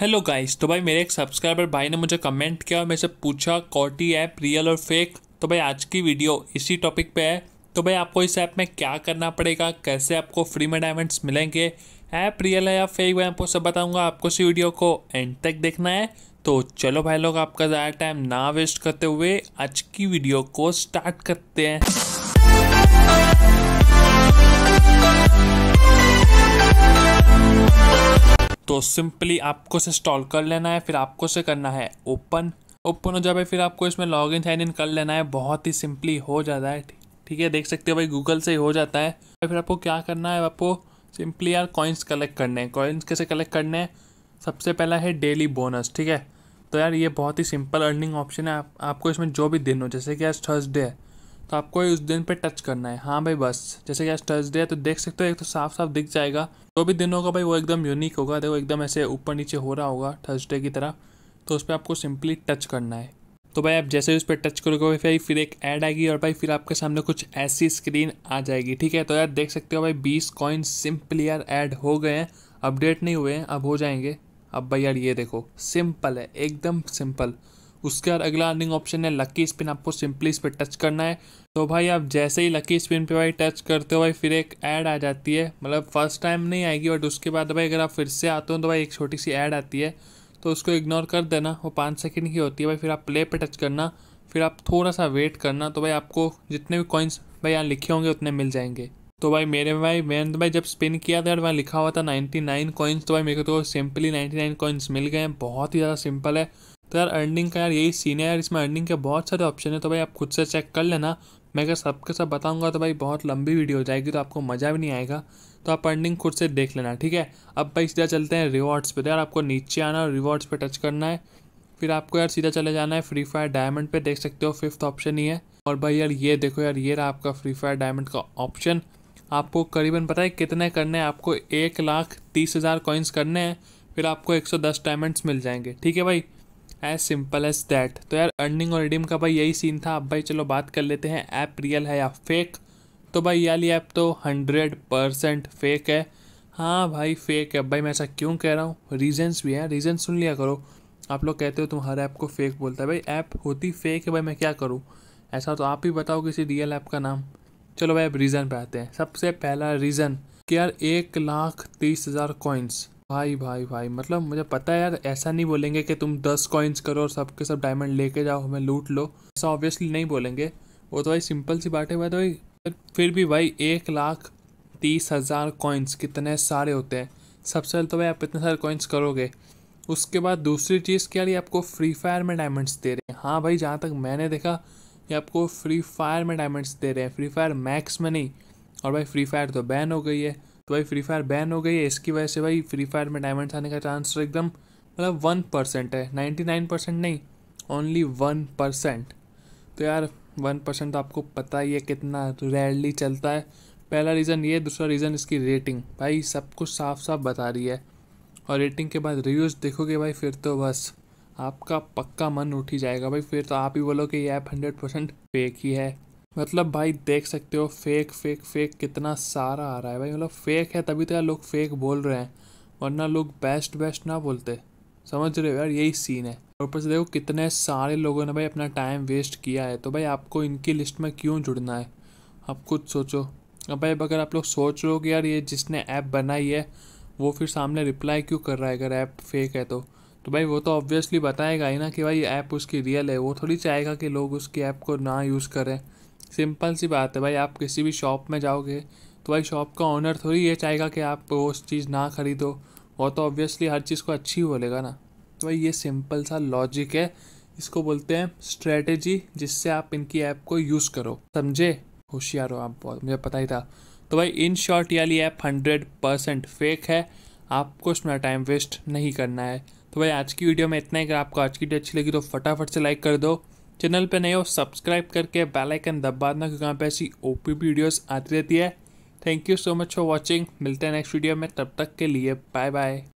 hello guys तो भाई मेरे एक सब्सक्राइबर भाई ने मुझे कमेंट किया और मेरे से पूछा कॉटी ऐप रियल और फेक तो भाई आज की वीडियो इसी टॉपिक पे है तो भाई आपको इस ऐप में क्या करना पड़ेगा कैसे आपको फ्री में डायमंड्स मिलेंगे ऐप रियल है या फेक मैं आपको सब बताऊंगा आपको इसी वीडियो को एंड तक देखना है तो चलो भाई लोग आपका ज़्यादा टाइम ना वेस्ट करते हुए आज की वीडियो को स्टार्ट करते हैं तो सिंपली आपको से इंस्टॉल कर लेना है फिर आपको से करना है ओपन ओपन हो जाए फिर आपको इसमें लॉग इन साइन इन कर लेना है बहुत ही सिंपली हो जाता है ठीक है देख सकते हो भाई गूगल से ही हो जाता है फिर आपको क्या करना है आपको सिंपली यार कॉइन्स कलेक्ट करने हैं कॉइन्स कैसे कलेक्ट करने हैं सबसे पहला है डेली बोनस ठीक है तो यार ये बहुत ही सिंपल अर्निंग ऑप्शन है आप, आपको इसमें जो भी दिन हो जैसे कि आज थर्सडे है तो आपको उस दिन पे टच करना है हाँ भाई बस जैसे कि आज टर्सडे है तो देख सकते हो एक तो साफ साफ दिख जाएगा जो भी दिन होगा भाई वो एकदम यूनिक होगा देखो एकदम ऐसे ऊपर नीचे हो रहा होगा थर्सडे की तरह तो उस पर आपको सिंपली टच करना है तो भाई आप जैसे उस पर टच करोगे भाई फिर एक ऐड आएगी और भाई फिर आपके सामने कुछ ऐसी स्क्रीन आ जाएगी ठीक है तो यार देख सकते हो भाई बीस कॉइन सिंपली यार ऐड हो गए हैं अपडेट नहीं हुए हैं अब हो जाएंगे अब भाई यार ये देखो सिंपल है एकदम सिंपल उसके बाद अगला अर्निंग ऑप्शन है लकी स्पिन आपको सिंपली इस पर टच करना है तो भाई आप जैसे ही लकी स्पिन पे भाई टच करते हो भाई फिर एक ऐड आ जाती है मतलब फर्स्ट टाइम नहीं आएगी बट उसके बाद भाई अगर आप फिर से आते हो तो भाई एक छोटी सी ऐड आती है तो उसको इग्नोर कर देना वो पाँच सेकेंड की होती है भाई फिर आप प्ले पर टच करना फिर आप थोड़ा सा वेट करना तो भाई आपको जितने भी कॉइन्स भाई यहाँ लिखे होंगे उतने मिल जाएंगे तो भाई मेरे भाई मैंने तो भाई जब स्पिन किया था और वहाँ लिखा हुआ था 99 नाइन कॉइन्स तो भाई मेरे को तो सिंपली 99 नाइन कॉइन्स मिल गए हैं बहुत ही ज़्यादा सिंपल है तो यार अर्निंग का यार यही सीन है यार इसमें अर्निंग के बहुत सारे ऑप्शन है तो भाई आप खुद से चेक कर लेना मैं अगर सबके सब बताऊंगा तो भाई बहुत लंबी वीडियो हो जाएगी तो आपको मज़ा भी नहीं आएगा तो आप अर्निंग खुद से देख लेना ठीक है अब भाई सीधा चलते हैं रिवॉर्ड्स पे तो यार आपको नीचे आना और रिवॉर्ड्स पे टच करना है फिर आपको यार सीधा चले जाना है फ्री फायर डायमंड पे देख सकते हो फिफ्थ ऑप्शन ही है और भाई यार ये देखो यार ये रहा आपका फ्री फायर डायमंड का ऑप्शन आपको करीबन पता है कितने करने हैं आपको एक लाख तीस हज़ार कॉइन्स करने हैं फिर आपको एक सौ दस डायमंड्स मिल जाएंगे ठीक है भाई एज सिंपल एज दैट तो यार अर्निंग और रिडीम का भाई यही सीन था अब भाई चलो बात कर लेते हैं ऐप रियल है या फेक तो भाई यार ये ऐप तो हंड्रेड परसेंट फेक है हाँ भाई फेक है भाई मैं ऐसा क्यों कह रहा हूँ रीजन्स भी हैं रीज़न सुन लिया करो आप लोग कहते हो तुम हर ऐप को फेक बोलता है भाई ऐप होती फेक है भाई मैं क्या करूँ ऐसा तो आप ही बताओ किसी रियल ऐप का नाम चलो भाई अब रीज़न पे आते हैं सबसे पहला रीज़न कि यार एक लाख तीस हज़ार कॉइन्स भाई भाई भाई मतलब मुझे पता है यार ऐसा नहीं बोलेंगे कि तुम दस कॉइन्स करो और सबके सब डायमंड लेके जाओ हमें लूट लो ऐसा ऑब्वियसली नहीं बोलेंगे वो तो भाई सिंपल सी बात है तो भाई तो फिर भी भाई एक लाख तीस हज़ार कॉइन्स कितने सारे होते हैं सबसे पहले तो भाई आप इतने सारे कॉइन्स करोगे उसके बाद दूसरी चीज़ क्या आपको फ्री फायर में डायमंड्स दे रहे हैं हाँ भाई जहाँ तक मैंने देखा ये आपको फ्री फायर में डायमंड्स दे रहे हैं फ्री फायर मैक्स में नहीं और भाई फ्री फायर तो बैन हो गई है तो भाई फ्री फायर बैन हो गई है इसकी वजह से भाई फ्री फायर में डायमंड आने का चांस एकदम मतलब वन परसेंट है नाइन्टी नाइन परसेंट नहीं ओनली वन परसेंट तो यार वन परसेंट तो आपको पता ही है कितना रेयरली चलता है पहला रीज़न ये दूसरा रीज़न इसकी रेटिंग भाई सब कुछ साफ साफ बता रही है और रेटिंग के बाद रिव्यूज़ देखोगे भाई फिर तो बस आपका पक्का मन उठ ही जाएगा भाई फिर तो आप ही बोलो कि ये ऐप हंड्रेड परसेंट फेक ही है मतलब भाई देख सकते हो फेक फेक फेक कितना सारा आ रहा है भाई मतलब फेक है तभी तो यार लोग फेक बोल रहे हैं वरना लोग बेस्ट बेस्ट ना बोलते समझ रहे हो यार यही सीन है और ऊपर से देखो कितने सारे लोगों ने भाई अपना टाइम वेस्ट किया है तो भाई आपको इनकी लिस्ट में क्यों जुड़ना है आप खुद सोचो अब भाई अगर आप लोग सोच रहे हो कि यार ये जिसने ऐप बनाई है वो फिर सामने रिप्लाई क्यों कर रहा है अगर ऐप फेक है तो तो भाई वो तो ऑब्वियसली बताएगा ही ना कि भाई ऐप उसकी रियल है वो थोड़ी चाहेगा कि लोग उसकी ऐप को ना यूज़ करें सिंपल सी बात है भाई आप किसी भी शॉप में जाओगे तो भाई शॉप का ऑनर थोड़ी ये चाहेगा कि आप उस चीज़ ना खरीदो वो तो ऑब्वियसली हर चीज़ को अच्छी बोलेगा ना तो भाई ये सिंपल सा लॉजिक है इसको बोलते हैं स्ट्रेटेजी जिससे आप इनकी ऐप को यूज़ करो समझे होशियार हो आप बहुत मुझे पता ही था तो भाई इन शॉर्ट ये ऐप हंड्रेड परसेंट फेक है आपको इसमें टाइम वेस्ट नहीं करना है तो भाई आज की वीडियो में इतना ही अगर आपको आज की वीडियो अच्छी लगी तो फटाफट से लाइक कर दो चैनल पर नए हो सब्सक्राइब करके बेल आइकन दबा देना क्योंकि यहाँ पे ऐसी ओपी वीडियोस आती रहती है thank you so much for watching मिलते हैं नेक्स्ट वीडियो में तब तक के लिए बाय बाय